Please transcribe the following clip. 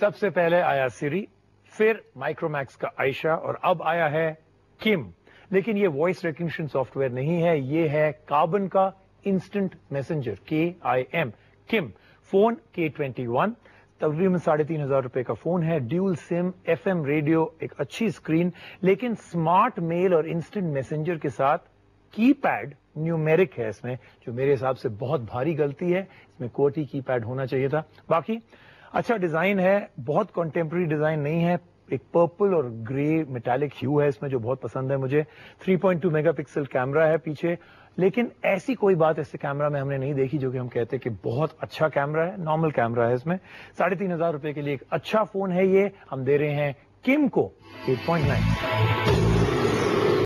सबसे पहले आया सीरी फिर माइक्रोमैक्स का आयशा और अब आया है किम लेकिन ये वॉइस रिकग्निशन सॉफ्टवेयर नहीं है ये है कार्बन का इंस्टेंट मैसेंजर के आई एम किम फोन के ट्वेंटी वन तकरीबन साढ़े तीन हजार रुपए का फोन है ड्यूल सिम एफ एम रेडियो एक अच्छी स्क्रीन लेकिन स्मार्ट मेल और इंस्टेंट मैसेंजर के साथ कीपैड न्यूमेरिक है इसमें जो मेरे हिसाब से बहुत भारी गलती है इसमें कोटी कीपैड होना चाहिए था बाकी अच्छा डिजाइन है बहुत कॉन्टेम्प्रेरी डिजाइन नहीं है एक पर्पल और ग्रे मेटालिक ह्यू है इसमें जो बहुत पसंद है मुझे 3.2 मेगापिक्सल कैमरा है पीछे लेकिन ऐसी कोई बात ऐसे कैमरा में हमने नहीं देखी जो कि हम कहते कि बहुत अच्छा कैमरा है नॉर्मल कैमरा है इसमें साढ़े तीन हजार रुपए के लिए एक अच्छा फोन है ये हम दे रहे हैं किम को एट पॉइंट नाइन